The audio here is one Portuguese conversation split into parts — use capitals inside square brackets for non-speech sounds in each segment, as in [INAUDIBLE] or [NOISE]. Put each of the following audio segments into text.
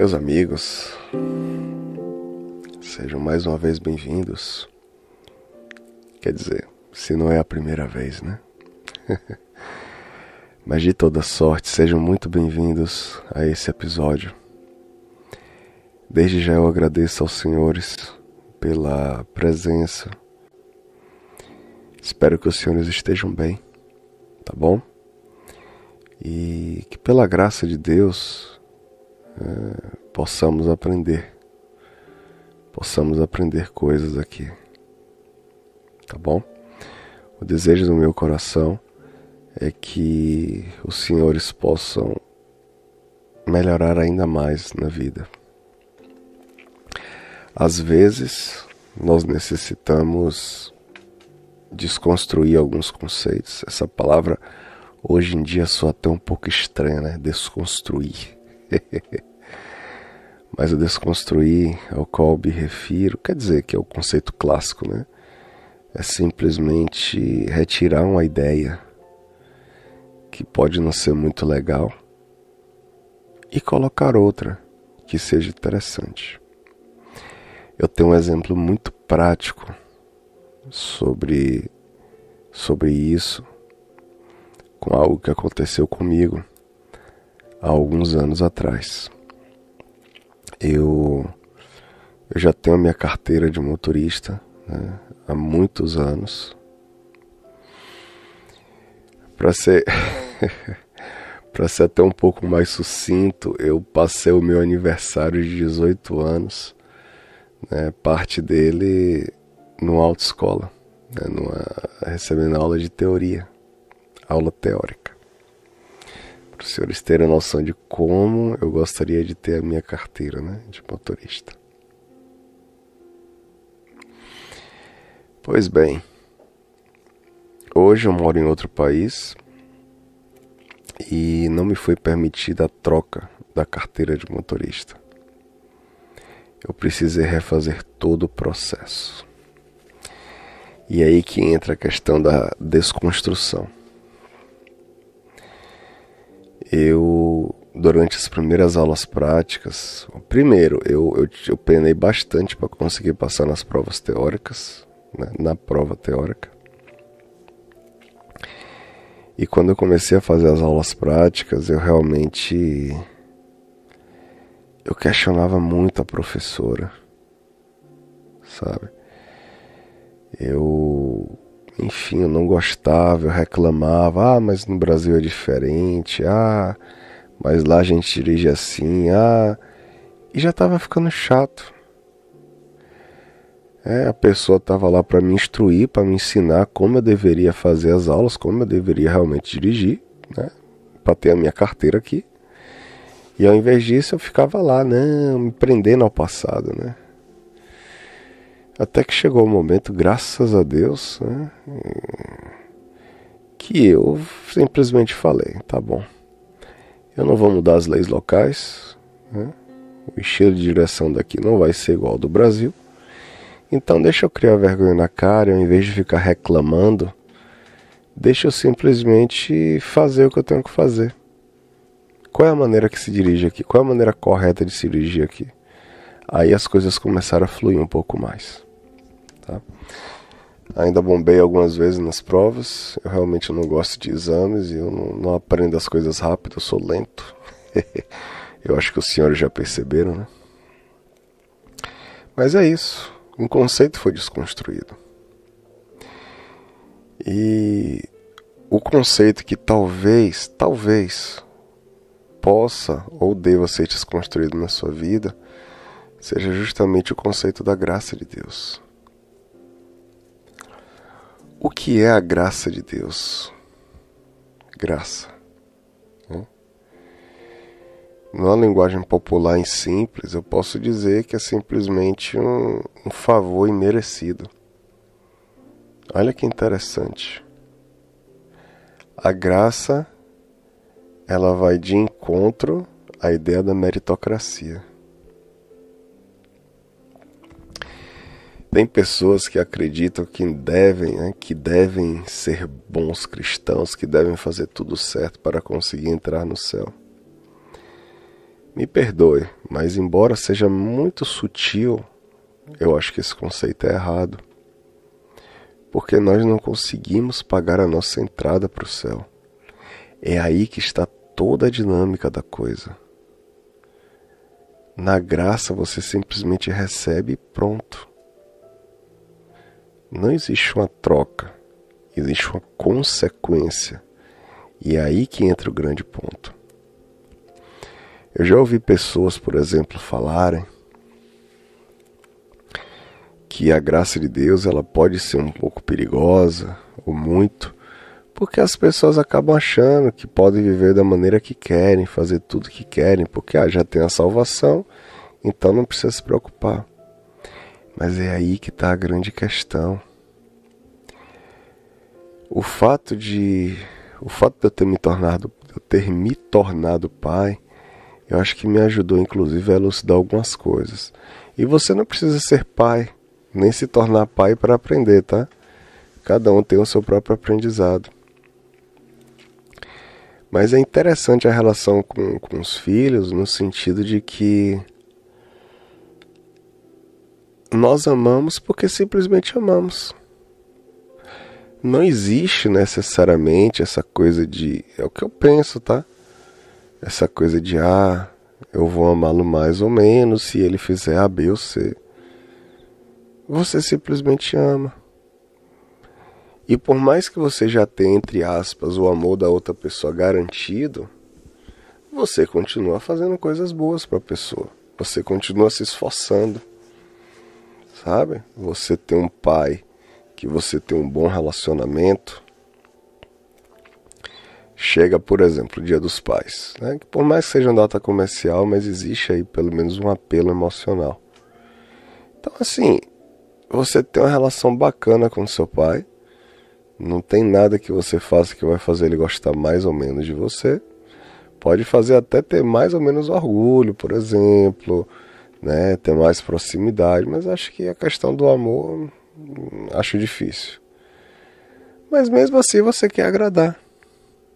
Meus amigos, sejam mais uma vez bem-vindos. Quer dizer, se não é a primeira vez, né? [LAUGHS] Mas de toda sorte, sejam muito bem-vindos a esse episódio. Desde já eu agradeço aos senhores pela presença. Espero que os senhores estejam bem, tá bom? E que pela graça de Deus é, possamos aprender, possamos aprender coisas aqui, tá bom? O desejo do meu coração é que os senhores possam melhorar ainda mais na vida. Às vezes, nós necessitamos desconstruir alguns conceitos. Essa palavra hoje em dia soa até um pouco estranha, né? Desconstruir. [LAUGHS] Mas o desconstruir ao qual me refiro quer dizer que é o conceito clássico, né? É simplesmente retirar uma ideia que pode não ser muito legal e colocar outra que seja interessante. Eu tenho um exemplo muito prático sobre sobre isso com algo que aconteceu comigo há alguns anos atrás. Eu, eu já tenho a minha carteira de motorista né, há muitos anos. Para ser [LAUGHS] para ser até um pouco mais sucinto, eu passei o meu aniversário de 18 anos, né, parte dele numa autoescola, né, numa, recebendo aula de teoria, aula teórica para os senhores terem noção de como eu gostaria de ter a minha carteira né, de motorista. Pois bem, hoje eu moro em outro país e não me foi permitida a troca da carteira de motorista. Eu precisei refazer todo o processo. E é aí que entra a questão da desconstrução. Eu, durante as primeiras aulas práticas, primeiro, eu, eu, eu penei bastante para conseguir passar nas provas teóricas, né, na prova teórica. E quando eu comecei a fazer as aulas práticas, eu realmente eu questionava muito a professora, sabe? Eu enfim, eu não gostava, eu reclamava, ah, mas no Brasil é diferente, ah, mas lá a gente dirige assim, ah, e já estava ficando chato. É, a pessoa estava lá para me instruir, para me ensinar como eu deveria fazer as aulas, como eu deveria realmente dirigir, né? Para ter a minha carteira aqui. E ao invés disso, eu ficava lá, né, me prendendo ao passado, né? Até que chegou o momento, graças a Deus, né, que eu simplesmente falei: tá bom, eu não vou mudar as leis locais, né, o estilo de direção daqui não vai ser igual ao do Brasil, então deixa eu criar vergonha na cara, ao invés de ficar reclamando, deixa eu simplesmente fazer o que eu tenho que fazer. Qual é a maneira que se dirige aqui? Qual é a maneira correta de se dirigir aqui? Aí as coisas começaram a fluir um pouco mais. Tá? Ainda bombei algumas vezes nas provas. Eu realmente não gosto de exames e eu não, não aprendo as coisas rápido, eu sou lento. [LAUGHS] eu acho que os senhores já perceberam, né? Mas é isso. Um conceito foi desconstruído. E o conceito que talvez, talvez possa ou deva ser desconstruído na sua vida seja justamente o conceito da graça de Deus. O que é a graça de Deus? Graça. Hum? Numa é linguagem popular e simples, eu posso dizer que é simplesmente um, um favor imerecido. Olha que interessante. A graça ela vai de encontro à ideia da meritocracia. Tem pessoas que acreditam que devem, né, que devem ser bons cristãos, que devem fazer tudo certo para conseguir entrar no céu. Me perdoe, mas embora seja muito sutil, eu acho que esse conceito é errado. Porque nós não conseguimos pagar a nossa entrada para o céu. É aí que está toda a dinâmica da coisa. Na graça você simplesmente recebe e pronto. Não existe uma troca, existe uma consequência. E é aí que entra o grande ponto. Eu já ouvi pessoas, por exemplo, falarem que a graça de Deus ela pode ser um pouco perigosa ou muito, porque as pessoas acabam achando que podem viver da maneira que querem, fazer tudo que querem, porque ah, já tem a salvação, então não precisa se preocupar. Mas é aí que está a grande questão. O fato de o fato de eu ter me tornado eu ter me tornado pai, eu acho que me ajudou inclusive a elucidar algumas coisas. E você não precisa ser pai, nem se tornar pai para aprender, tá? Cada um tem o seu próprio aprendizado. Mas é interessante a relação com, com os filhos no sentido de que nós amamos porque simplesmente amamos. Não existe necessariamente essa coisa de. É o que eu penso, tá? Essa coisa de, ah, eu vou amá-lo mais ou menos se ele fizer A, B ou C. Você simplesmente ama. E por mais que você já tenha, entre aspas, o amor da outra pessoa garantido, você continua fazendo coisas boas para a pessoa. Você continua se esforçando sabe? Você tem um pai que você tem um bom relacionamento. Chega, por exemplo, o Dia dos Pais, né? que por mais que seja uma data comercial, mas existe aí pelo menos um apelo emocional. Então, assim, você tem uma relação bacana com seu pai, não tem nada que você faça que vai fazer ele gostar mais ou menos de você. Pode fazer até ter mais ou menos orgulho, por exemplo, né, ter mais proximidade, mas acho que a questão do amor hum, acho difícil. Mas mesmo assim você quer agradar.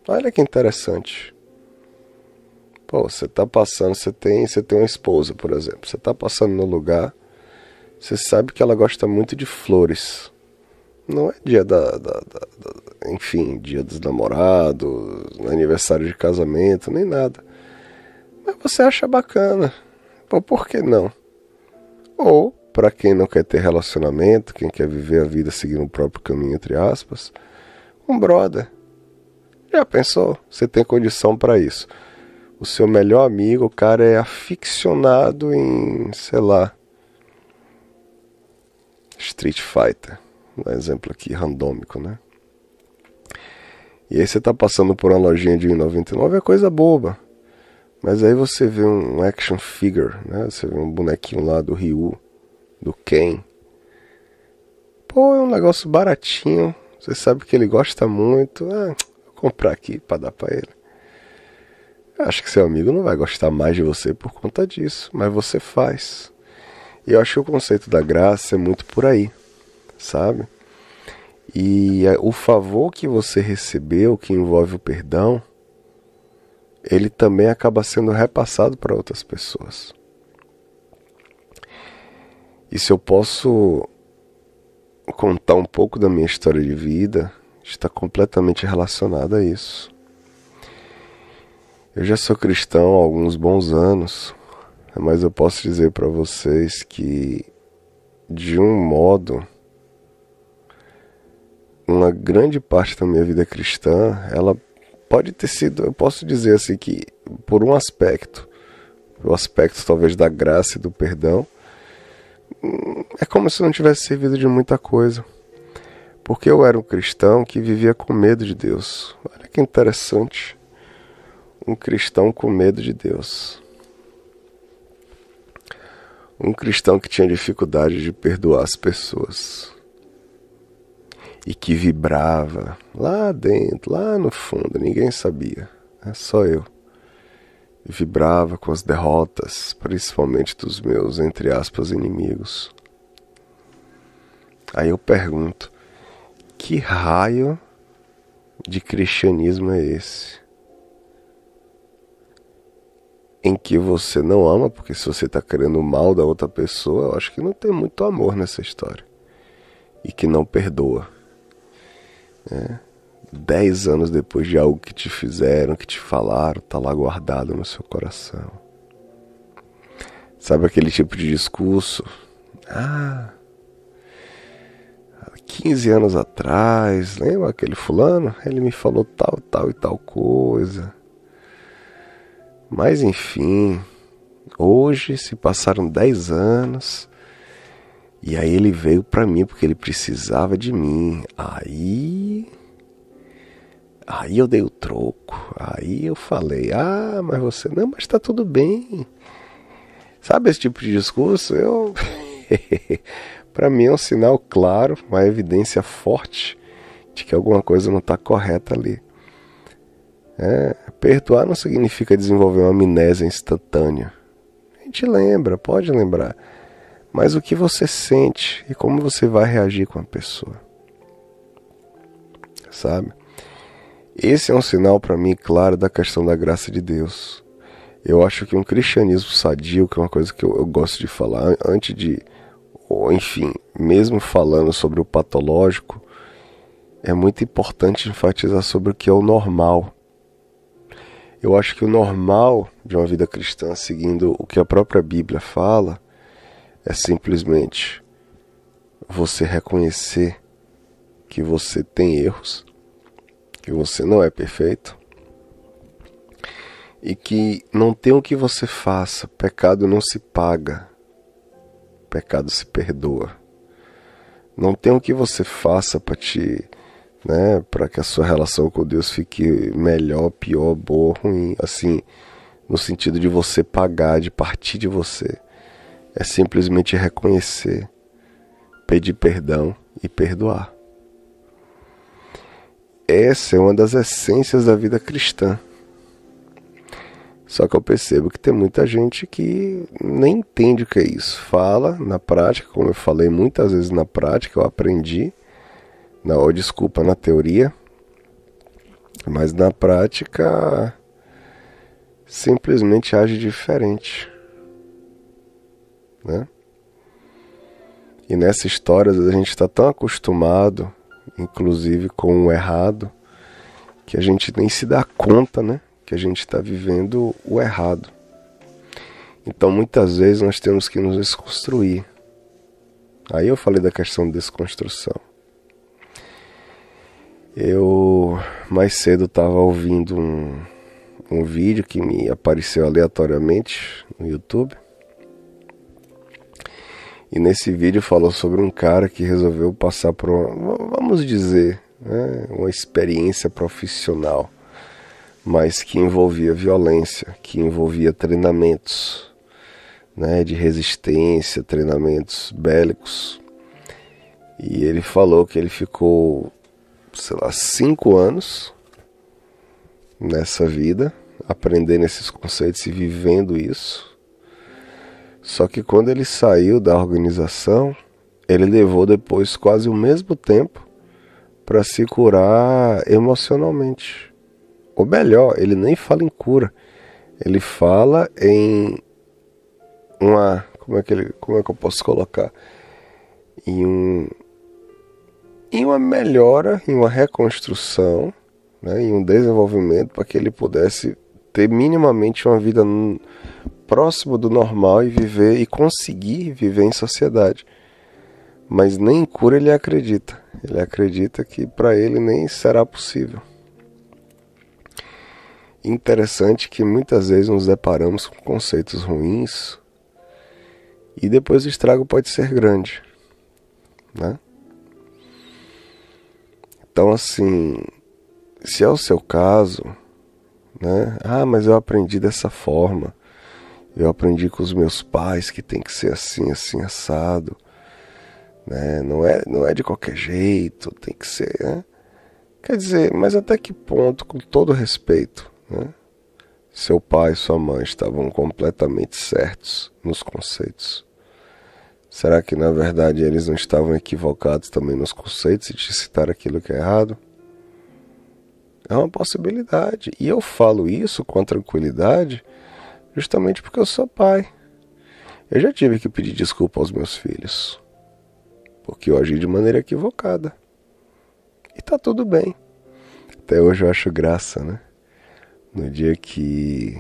Olha que interessante. Pô, você tá passando, você tem, você tem uma esposa, por exemplo, você tá passando no lugar, você sabe que ela gosta muito de flores. Não é dia da, da, da, da enfim, dia dos namorados, aniversário de casamento, nem nada. Mas você acha bacana, então, por que não? Ou, para quem não quer ter relacionamento, quem quer viver a vida seguindo o próprio caminho, entre aspas, um brother. Já pensou? Você tem condição para isso. O seu melhor amigo, o cara é aficionado em, sei lá, Street Fighter. Um exemplo aqui randômico, né? E aí você tá passando por uma lojinha de 1,99 é coisa boba. Mas aí você vê um action figure, né? Você vê um bonequinho lá do Ryu, do Ken. Pô, é um negócio baratinho. Você sabe que ele gosta muito. Ah, vou comprar aqui para dar para ele. acho que seu amigo não vai gostar mais de você por conta disso, mas você faz. E eu acho que o conceito da graça é muito por aí, sabe? E é, o favor que você recebeu, que envolve o perdão, ele também acaba sendo repassado para outras pessoas. E se eu posso contar um pouco da minha história de vida, está completamente relacionada a isso. Eu já sou cristão há alguns bons anos, mas eu posso dizer para vocês que, de um modo, uma grande parte da minha vida cristã, ela pode ter sido, eu posso dizer assim que por um aspecto, o aspecto talvez da graça e do perdão, hum, é como se não tivesse servido de muita coisa. Porque eu era um cristão que vivia com medo de Deus. Olha que interessante. Um cristão com medo de Deus. Um cristão que tinha dificuldade de perdoar as pessoas e que vibrava lá dentro, lá no fundo, ninguém sabia, é só eu. E vibrava com as derrotas, principalmente dos meus, entre aspas, inimigos. Aí eu pergunto: que raio de cristianismo é esse? Em que você não ama, porque se você está querendo o mal da outra pessoa, eu acho que não tem muito amor nessa história. E que não perdoa. Né? Dez anos depois de algo que te fizeram, que te falaram, tá lá guardado no seu coração. Sabe aquele tipo de discurso? Ah, 15 anos atrás, lembra aquele fulano? Ele me falou tal, tal e tal coisa. Mas enfim, hoje se passaram 10 anos e aí ele veio para mim porque ele precisava de mim. Aí Aí eu dei o troco. Aí eu falei: "Ah, mas você não, mas tá tudo bem". Sabe esse tipo de discurso? Eu [LAUGHS] para mim é um sinal claro, uma evidência forte de que alguma coisa não está correta ali. É, perdoar não significa desenvolver uma amnésia instantânea. A gente lembra, pode lembrar mas o que você sente e como você vai reagir com a pessoa. Sabe? Esse é um sinal para mim claro da questão da graça de Deus. Eu acho que um cristianismo sadio, que é uma coisa que eu, eu gosto de falar, antes de, ou enfim, mesmo falando sobre o patológico, é muito importante enfatizar sobre o que é o normal. Eu acho que o normal de uma vida cristã, seguindo o que a própria Bíblia fala, é simplesmente você reconhecer que você tem erros, que você não é perfeito e que não tem o que você faça, pecado não se paga, pecado se perdoa. Não tem o que você faça para te, né, para que a sua relação com Deus fique melhor, pior, boa, ruim, assim, no sentido de você pagar, de partir de você é simplesmente reconhecer, pedir perdão e perdoar. Essa é uma das essências da vida cristã. Só que eu percebo que tem muita gente que nem entende o que é isso. Fala na prática, como eu falei muitas vezes na prática, eu aprendi, na, ou desculpa, na teoria, mas na prática simplesmente age diferente né? E nessa história, a gente está tão acostumado, inclusive com o errado, que a gente nem se dá conta, né? Que a gente está vivendo o errado. Então, muitas vezes, nós temos que nos desconstruir. Aí eu falei da questão de desconstrução. Eu mais cedo estava ouvindo um, um vídeo que me apareceu aleatoriamente no YouTube e nesse vídeo falou sobre um cara que resolveu passar por, uma, vamos dizer, né, uma experiência profissional, mas que envolvia violência, que envolvia treinamentos né, de resistência, treinamentos bélicos. E ele falou que ele ficou, sei lá, cinco anos nessa vida, aprendendo esses conceitos e vivendo isso só que quando ele saiu da organização, ele levou depois quase o mesmo tempo para se curar emocionalmente. Ou melhor, ele nem fala em cura. Ele fala em uma, como é que ele, como é que eu posso colocar? Em um em uma melhora, em uma reconstrução, né, em um desenvolvimento para que ele pudesse ter minimamente uma vida próximo do normal e viver e conseguir viver em sociedade. Mas nem em cura ele acredita. Ele acredita que para ele nem será possível. Interessante que muitas vezes nos deparamos com conceitos ruins e depois o estrago pode ser grande, né? Então assim, se é o seu caso, né? Ah, mas eu aprendi dessa forma. Eu aprendi com os meus pais que tem que ser assim, assim, assado. Né? Não, é, não é de qualquer jeito, tem que ser. Né? Quer dizer, mas até que ponto, com todo respeito, né? seu pai e sua mãe estavam completamente certos nos conceitos? Será que na verdade eles não estavam equivocados também nos conceitos e te citaram aquilo que é errado? É uma possibilidade. E eu falo isso com tranquilidade justamente porque eu sou pai. Eu já tive que pedir desculpa aos meus filhos, porque eu agi de maneira equivocada. E tá tudo bem. Até hoje eu acho graça, né? No dia que,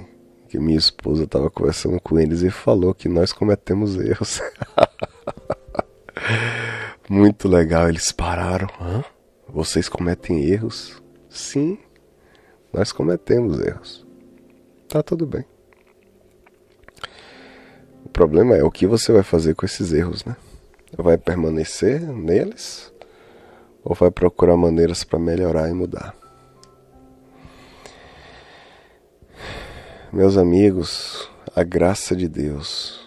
que minha esposa estava conversando com eles e falou que nós cometemos erros. [LAUGHS] Muito legal, eles pararam. Hã? Vocês cometem erros? Sim, nós cometemos erros. Tá tudo bem problema é o que você vai fazer com esses erros, né? Vai permanecer neles ou vai procurar maneiras para melhorar e mudar? Meus amigos, a graça de Deus.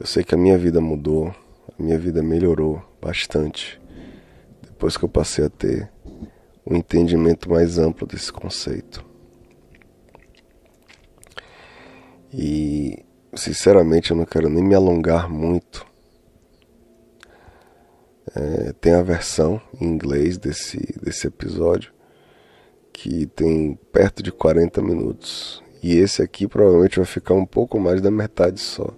Eu sei que a minha vida mudou, a minha vida melhorou bastante depois que eu passei a ter um entendimento mais amplo desse conceito. E sinceramente, eu não quero nem me alongar muito. É, tem a versão em inglês desse, desse episódio que tem perto de 40 minutos. E esse aqui provavelmente vai ficar um pouco mais da metade só.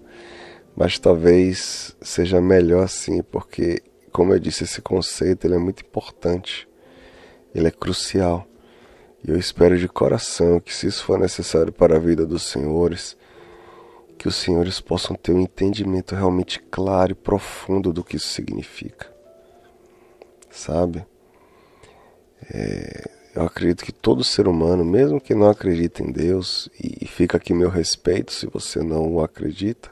Mas talvez seja melhor assim, porque, como eu disse, esse conceito ele é muito importante. Ele é crucial. E eu espero de coração que, se isso for necessário para a vida dos senhores, que os senhores possam ter um entendimento realmente claro e profundo do que isso significa. Sabe? É, eu acredito que todo ser humano, mesmo que não acredite em Deus, e fica aqui meu respeito se você não acredita,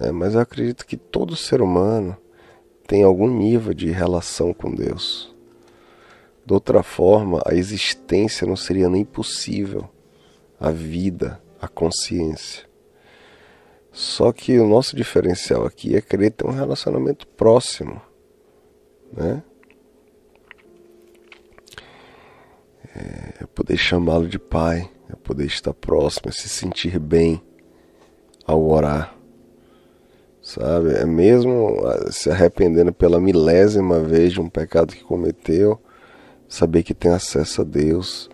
né? mas eu acredito que todo ser humano tem algum nível de relação com Deus. De outra forma, a existência não seria nem possível, a vida, a consciência. Só que o nosso diferencial aqui é querer ter um relacionamento próximo, né? É poder chamá-lo de pai, é poder estar próximo, é se sentir bem ao orar, sabe? É mesmo ah, se arrependendo pela milésima vez de um pecado que cometeu, saber que tem acesso a Deus.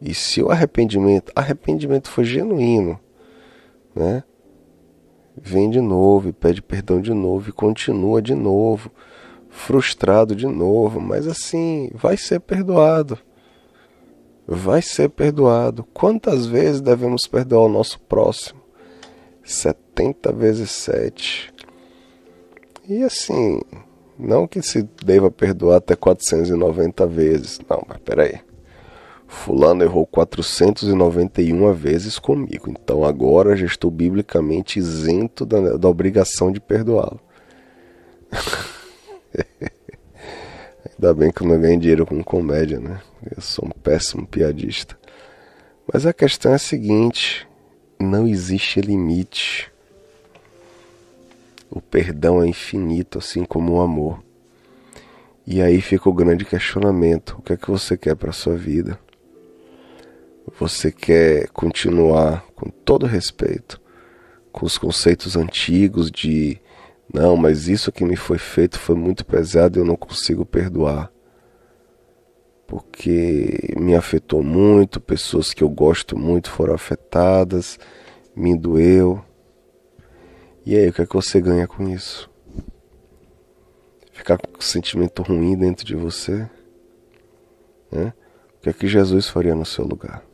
E se o arrependimento, arrependimento for genuíno, né? vem de novo e pede perdão de novo e continua de novo, frustrado de novo, mas assim, vai ser perdoado. Vai ser perdoado. Quantas vezes devemos perdoar o nosso próximo? 70 vezes 7. E assim, não que se deva perdoar até 490 vezes. Não, mas peraí. Fulano errou 491 vezes comigo, então agora já estou biblicamente isento da, da obrigação de perdoá-lo. [LAUGHS] Ainda bem que eu não ganho dinheiro com comédia, né? Eu sou um péssimo piadista. Mas a questão é a seguinte: não existe limite. O perdão é infinito, assim como o amor. E aí fica o grande questionamento: o que é que você quer para sua vida? você quer continuar com todo respeito com os conceitos antigos de não, mas isso que me foi feito foi muito pesado e eu não consigo perdoar. Porque me afetou muito, pessoas que eu gosto muito foram afetadas, me doeu. E aí, o que é que você ganha com isso? Ficar com um sentimento ruim dentro de você? Né? O que é que Jesus faria no seu lugar?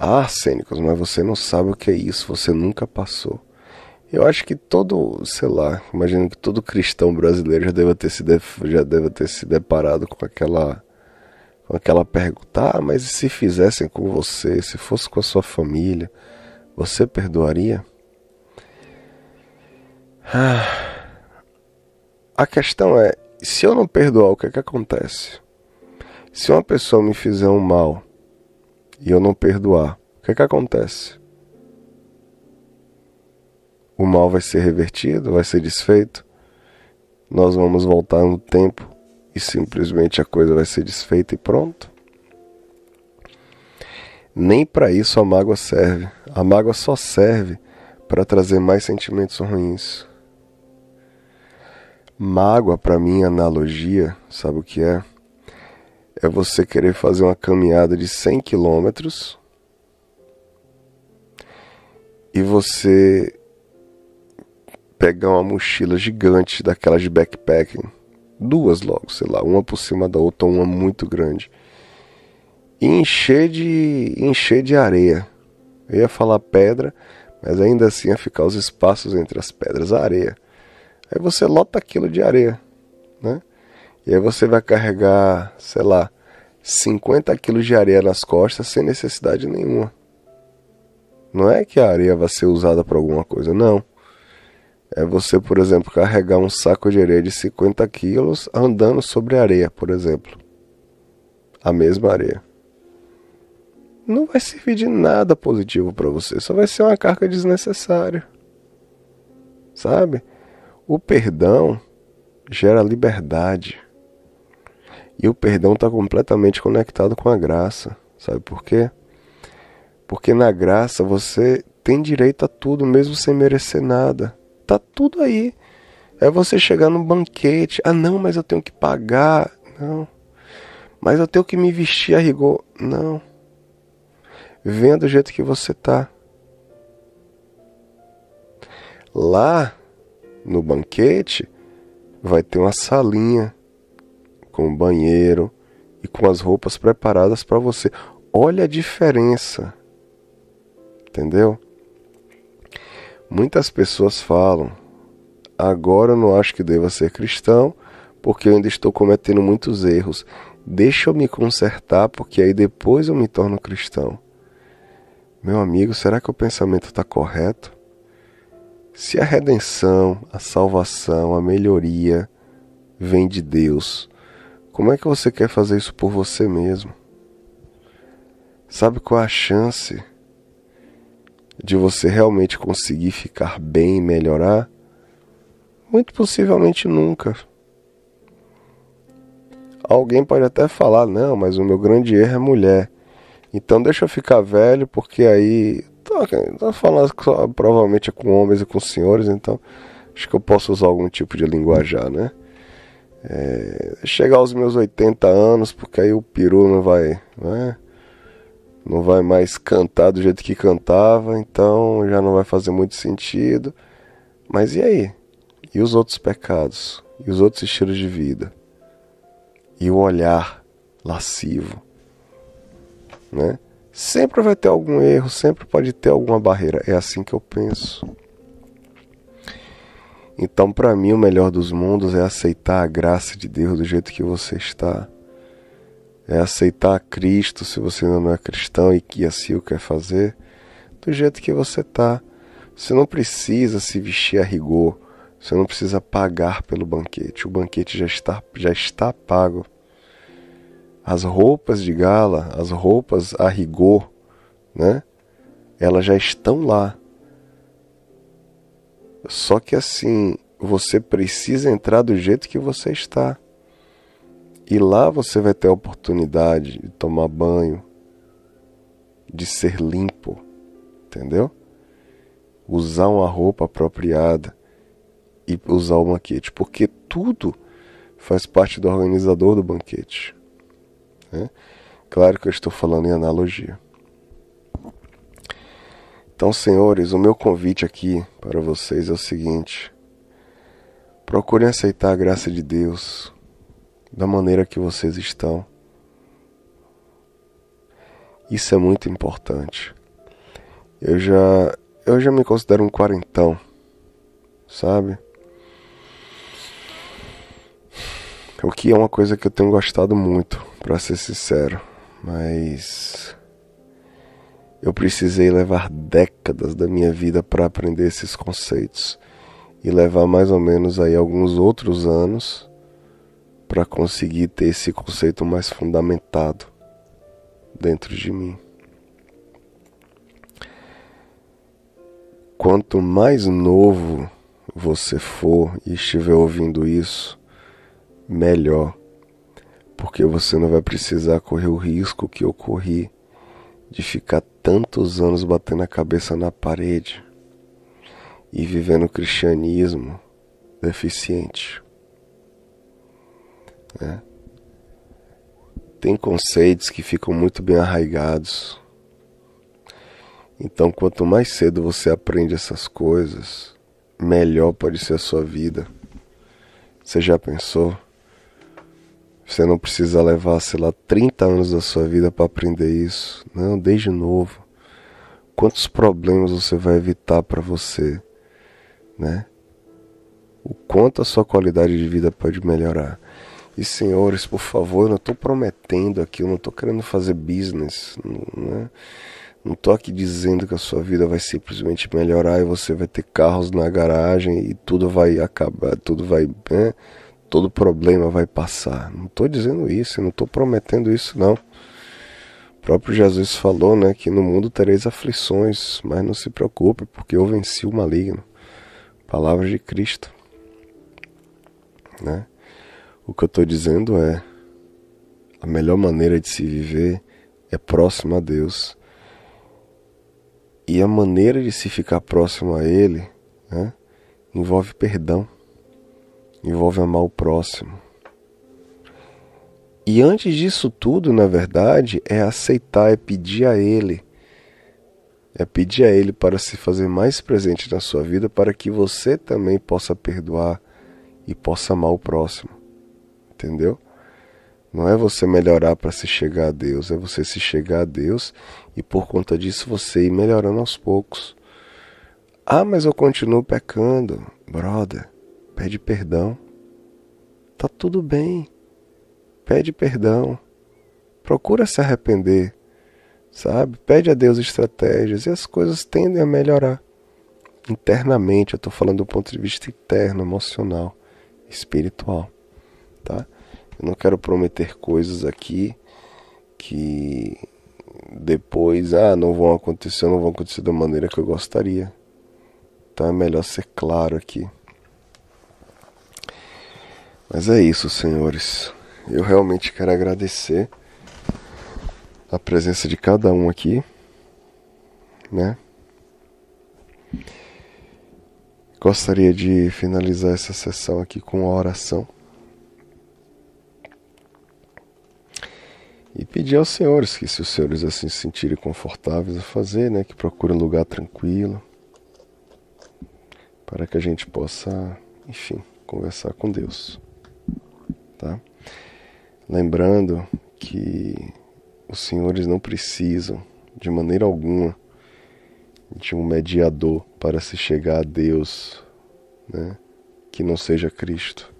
Ah, Cênicos, mas você não sabe o que é isso, você nunca passou. Eu acho que todo, sei lá, imagino que todo cristão brasileiro já deva ter se, já deva ter se deparado com aquela com aquela pergunta: ah, mas e se fizessem com você, se fosse com a sua família, você perdoaria? Ah, a questão é: se eu não perdoar, o que é que acontece? Se uma pessoa me fizer um mal e eu não perdoar, o que é que acontece? O mal vai ser revertido, vai ser desfeito. Nós vamos voltar no tempo e simplesmente a coisa vai ser desfeita e pronto. Nem para isso a mágoa serve. A mágoa só serve para trazer mais sentimentos ruins. Mágoa, para mim, é analogia, sabe o que é? é você querer fazer uma caminhada de 100 quilômetros e você pegar uma mochila gigante daquelas de backpacking, duas logo, sei lá, uma por cima da outra, uma muito grande, e encher de encher de areia. Eu ia falar pedra, mas ainda assim ia ficar os espaços entre as pedras, a areia. Aí você lota aquilo de areia, né? E aí você vai carregar, sei lá, 50 quilos de areia nas costas sem necessidade nenhuma. Não é que a areia vai ser usada para alguma coisa, não. É você, por exemplo, carregar um saco de areia de 50 quilos andando sobre areia, por exemplo. A mesma areia. Não vai servir de nada positivo para você, só vai ser uma carga desnecessária. Sabe? O perdão gera liberdade. E o perdão está completamente conectado com a graça. Sabe por quê? Porque na graça você tem direito a tudo, mesmo sem merecer nada. Tá tudo aí. É você chegar num banquete. Ah, não, mas eu tenho que pagar. Não. Mas eu tenho que me vestir a rigor. Não. Venha do jeito que você tá. Lá no banquete vai ter uma salinha com o banheiro e com as roupas preparadas para você. Olha a diferença. Entendeu? Muitas pessoas falam: agora eu não acho que deva ser cristão, porque eu ainda estou cometendo muitos erros. Deixa eu me consertar, porque aí depois eu me torno cristão. Meu amigo, será que o pensamento está correto? Se a redenção, a salvação, a melhoria vem de Deus, como é que você quer fazer isso por você mesmo? Sabe qual é a chance de você realmente conseguir ficar bem e melhorar? Muito possivelmente nunca. Alguém pode até falar: não, mas o meu grande erro é mulher. Então deixa eu ficar velho, porque aí. Tô, falando só, provavelmente é com homens e com senhores, então acho que eu posso usar algum tipo de linguajar, né? é, chegar aos meus 80 anos, porque aí o peru não vai, né? Não vai mais cantar do jeito que cantava, então já não vai fazer muito sentido. Mas e aí? E os outros pecados? E os outros estilos de vida? E o olhar lascivo? Né? Sempre vai ter algum erro, sempre pode ter alguma barreira. É assim que eu penso. Então, para mim, o melhor dos mundos é aceitar a graça de Deus do jeito que você está. É aceitar Cristo, se você ainda não é cristão e que assim o quer fazer, do jeito que você está. Você não precisa se vestir a rigor, você não precisa pagar pelo banquete. O banquete já está, já está pago. As roupas de gala, as roupas a rigor, né? Elas já estão lá. Só que assim, você precisa entrar do jeito que você está. E lá você vai ter a oportunidade de tomar banho, de ser limpo, entendeu? Usar uma roupa apropriada e usar o banquete, porque tudo faz parte do organizador do banquete. Né? Claro que eu estou falando em analogia. Então, senhores, o meu convite aqui para vocês é o seguinte: procurem aceitar a graça de Deus da maneira que vocês estão. Isso é muito importante. Eu já eu já me considero um quarentão, sabe? O que é uma coisa que eu tenho gostado muito, para ser sincero, mas eu precisei levar décadas da minha vida para aprender esses conceitos e levar mais ou menos aí alguns outros anos para conseguir ter esse conceito mais fundamentado dentro de mim. Quanto mais novo você for e estiver ouvindo isso, melhor, porque você não vai precisar correr o risco que eu corri de ficar tantos anos batendo a cabeça na parede e vivendo o cristianismo deficiente. É. Tem conceitos que ficam muito bem arraigados. Então, quanto mais cedo você aprende essas coisas, melhor pode ser a sua vida. Você já pensou? Você não precisa levar, sei lá, 30 anos da sua vida para aprender isso. Não, desde novo. Quantos problemas você vai evitar para você, né? O quanto a sua qualidade de vida pode melhorar. E senhores, por favor, eu não estou prometendo aqui, eu não estou querendo fazer business, né? Não estou aqui dizendo que a sua vida vai simplesmente melhorar e você vai ter carros na garagem e tudo vai acabar, tudo vai. Né? todo problema vai passar. Não estou dizendo isso, não estou prometendo isso não. O próprio Jesus falou, né, que no mundo tereis aflições, mas não se preocupe, porque eu venci o maligno. Palavras de Cristo, né? O que eu estou dizendo é a melhor maneira de se viver é próximo a Deus. E a maneira de se ficar próximo a Ele né, envolve perdão envolve amar o próximo. E antes disso tudo, na verdade, é aceitar, é pedir a Ele. É pedir a Ele para se fazer mais presente na sua vida, para que você também possa perdoar e possa amar o próximo. Entendeu? Não é você melhorar para se chegar a Deus, é você se chegar a Deus e por conta disso você ir melhorando aos poucos. Ah, mas eu continuo pecando, brother. Pede perdão. Tá tudo bem. Pede perdão. Procura se arrepender. Sabe? Pede a Deus estratégias e as coisas tendem a melhorar. Internamente, eu estou falando do ponto de vista interno, emocional, espiritual. Tá? Eu não quero prometer coisas aqui que depois, ah, não vão acontecer, não vão acontecer da maneira que eu gostaria. Então é melhor ser claro aqui. Mas é isso, senhores. Eu realmente quero agradecer a presença de cada um aqui, né? Gostaria de finalizar essa sessão aqui com uma oração. E pedir aos senhores que, se os senhores assim se sentirem confortáveis a fazer, né, que procurem um lugar tranquilo, para que a gente possa, enfim, conversar com Deus tá? Lembrando que os senhores não precisam de maneira alguma de um mediador para se chegar a Deus, né? Que não seja Cristo.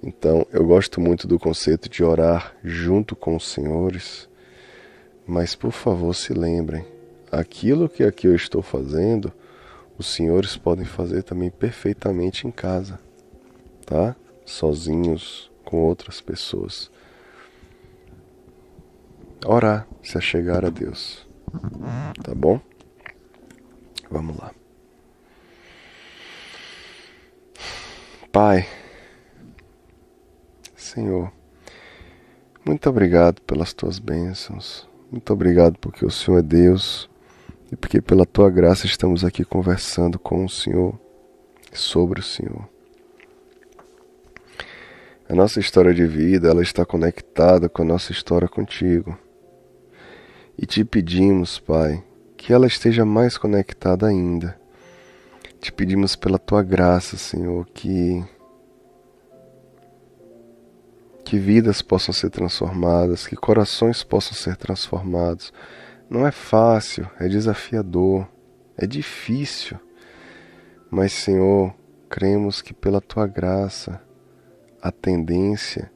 Então, eu gosto muito do conceito de orar junto com os senhores, mas por favor, se lembrem, aquilo que aqui eu estou fazendo, os senhores podem fazer também perfeitamente em casa, tá? sozinhos, com outras pessoas. Orar, se achegar a Deus. Tá bom? Vamos lá. Pai, Senhor, muito obrigado pelas tuas bênçãos. Muito obrigado porque o Senhor é Deus e porque pela tua graça estamos aqui conversando com o Senhor sobre o Senhor. A nossa história de vida, ela está conectada com a nossa história contigo. E te pedimos, Pai, que ela esteja mais conectada ainda. Te pedimos pela tua graça, Senhor, que que vidas possam ser transformadas, que corações possam ser transformados. Não é fácil, é desafiador, é difícil. Mas, Senhor, cremos que pela tua graça a tendência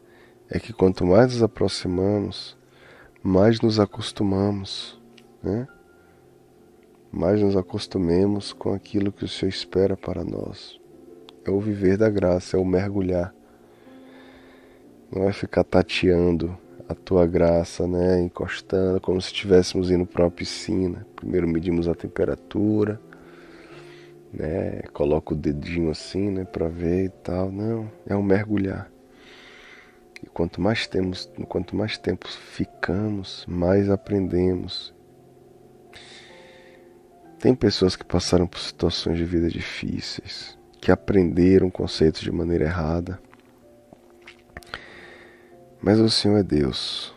é que quanto mais nos aproximamos, mais nos acostumamos, né? mais nos acostumemos com aquilo que o Senhor espera para nós. É o viver da graça, é o mergulhar. Não é ficar tateando a tua graça, né? encostando, como se estivéssemos indo para uma piscina. Primeiro medimos a temperatura, né? Coloca o dedinho assim, né, para ver e tal. Não, é um mergulhar. E quanto mais temos, quanto mais tempo ficamos, mais aprendemos. Tem pessoas que passaram por situações de vida difíceis, que aprenderam conceitos de maneira errada. Mas o Senhor é Deus.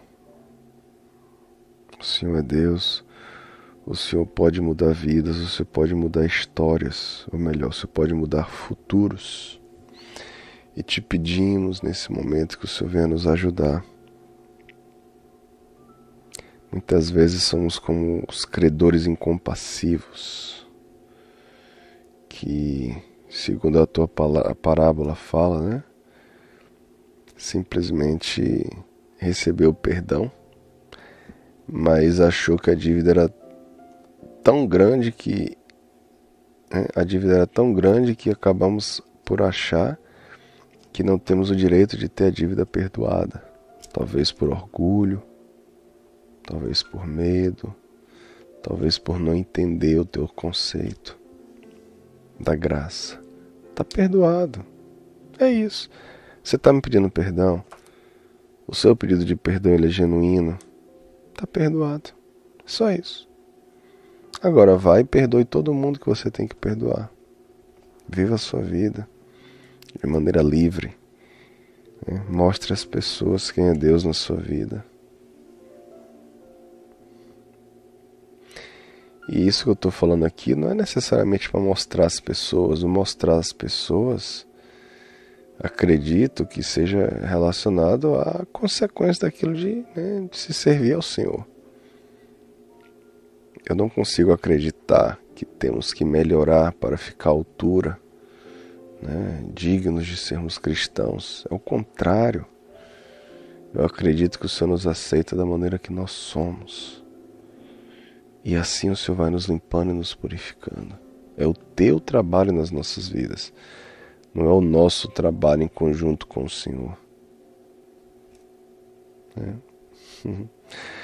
O Senhor é Deus. O Senhor pode mudar vidas, o Senhor pode mudar histórias, ou melhor, o Senhor pode mudar futuros. E te pedimos nesse momento que o Senhor venha nos ajudar. Muitas vezes somos como os credores incompassivos, que, segundo a tua parábola fala, né? Simplesmente recebeu perdão, mas achou que a dívida era tão grande que né, a dívida era tão grande que acabamos por achar que não temos o direito de ter a dívida perdoada, talvez por orgulho, talvez por medo, talvez por não entender o teu conceito da graça. Tá perdoado. É isso. Você está me pedindo perdão. O seu pedido de perdão é genuíno. Tá perdoado. Só isso. Agora vai e perdoe todo mundo que você tem que perdoar. Viva a sua vida de maneira livre. Né? Mostre às pessoas quem é Deus na sua vida. E isso que eu estou falando aqui não é necessariamente para mostrar as pessoas. O mostrar as pessoas, acredito que seja relacionado à consequência daquilo de, né, de se servir ao Senhor. Eu não consigo acreditar que temos que melhorar para ficar à altura, né, dignos de sermos cristãos. É o contrário. Eu acredito que o Senhor nos aceita da maneira que nós somos. E assim o Senhor vai nos limpando e nos purificando. É o teu trabalho nas nossas vidas. Não é o nosso trabalho em conjunto com o Senhor. É. [LAUGHS]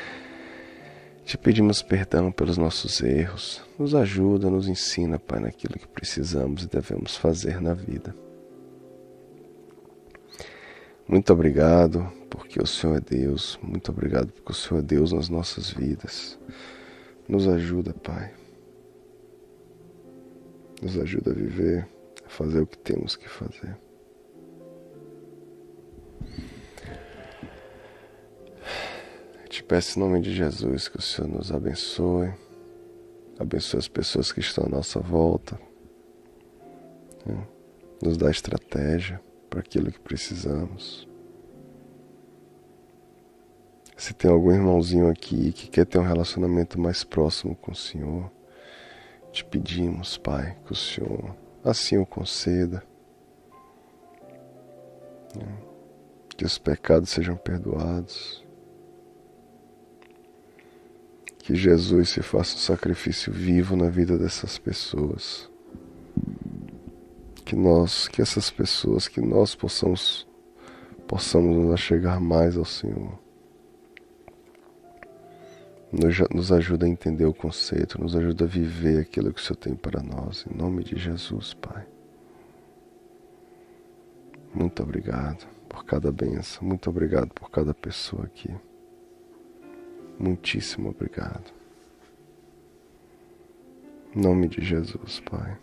Te pedimos perdão pelos nossos erros, nos ajuda, nos ensina, Pai, naquilo que precisamos e devemos fazer na vida. Muito obrigado porque o Senhor é Deus, muito obrigado porque o Senhor é Deus nas nossas vidas. Nos ajuda, Pai. Nos ajuda a viver, a fazer o que temos que fazer. Te peço em nome de Jesus que o Senhor nos abençoe, abençoe as pessoas que estão à nossa volta, né? nos dá estratégia para aquilo que precisamos. Se tem algum irmãozinho aqui que quer ter um relacionamento mais próximo com o Senhor, te pedimos, Pai, que o Senhor assim o conceda. Né? Que os pecados sejam perdoados que Jesus se faça um sacrifício vivo na vida dessas pessoas. Que nós, que essas pessoas, que nós possamos possamos nos chegar mais ao Senhor. Nos, nos ajuda a entender o conceito, nos ajuda a viver aquilo que o Senhor tem para nós. Em nome de Jesus, Pai. Muito obrigado por cada benção, muito obrigado por cada pessoa aqui. Muitíssimo obrigado. Em nome de Jesus, Pai.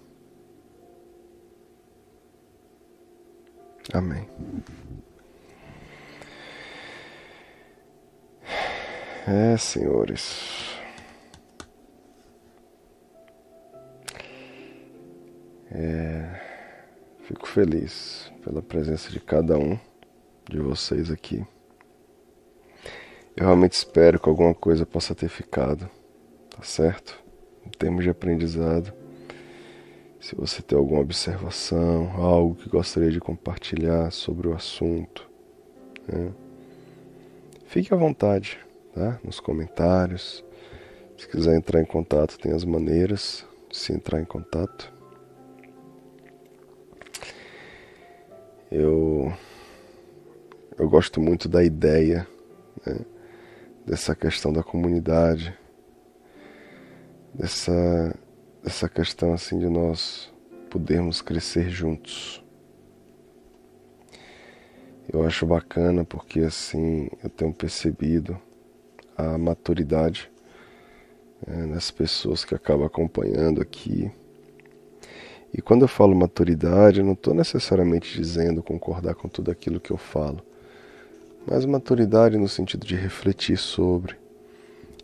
Amém. É, senhores. É, fico feliz pela presença de cada um de vocês aqui. Eu realmente espero que alguma coisa possa ter ficado, tá certo? Em termos de aprendizado. Se você tem alguma observação, algo que gostaria de compartilhar sobre o assunto, né? fique à vontade, tá? Nos comentários. Se quiser entrar em contato, tem as maneiras de se entrar em contato. Eu eu gosto muito da ideia né? dessa questão da comunidade, dessa, dessa questão assim de nós podermos crescer juntos. Eu acho bacana porque assim eu tenho percebido a maturidade é, né, nas pessoas que acabam acompanhando aqui. E quando eu falo maturidade, eu não estou necessariamente dizendo concordar com tudo aquilo que eu falo, mais maturidade no sentido de refletir sobre,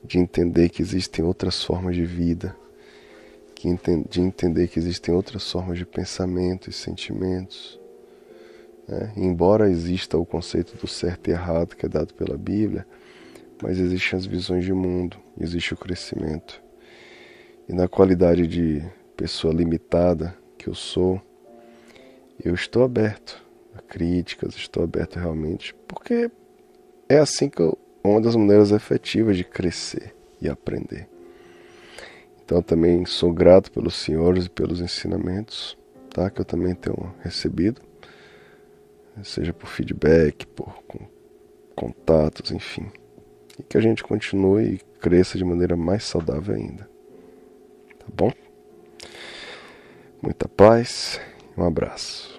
de entender que existem outras formas de vida, de entender que existem outras formas de pensamento e sentimentos. Né? Embora exista o conceito do certo e errado que é dado pela Bíblia, mas existem as visões de mundo, existe o crescimento. E na qualidade de pessoa limitada que eu sou, eu estou aberto críticas, estou aberto realmente, porque é assim que eu, uma das maneiras efetivas de crescer e aprender. Então também sou grato pelos senhores e pelos ensinamentos, tá? Que eu também tenho recebido, seja por feedback, por contatos, enfim. E que a gente continue e cresça de maneira mais saudável ainda. Tá bom? Muita paz, um abraço.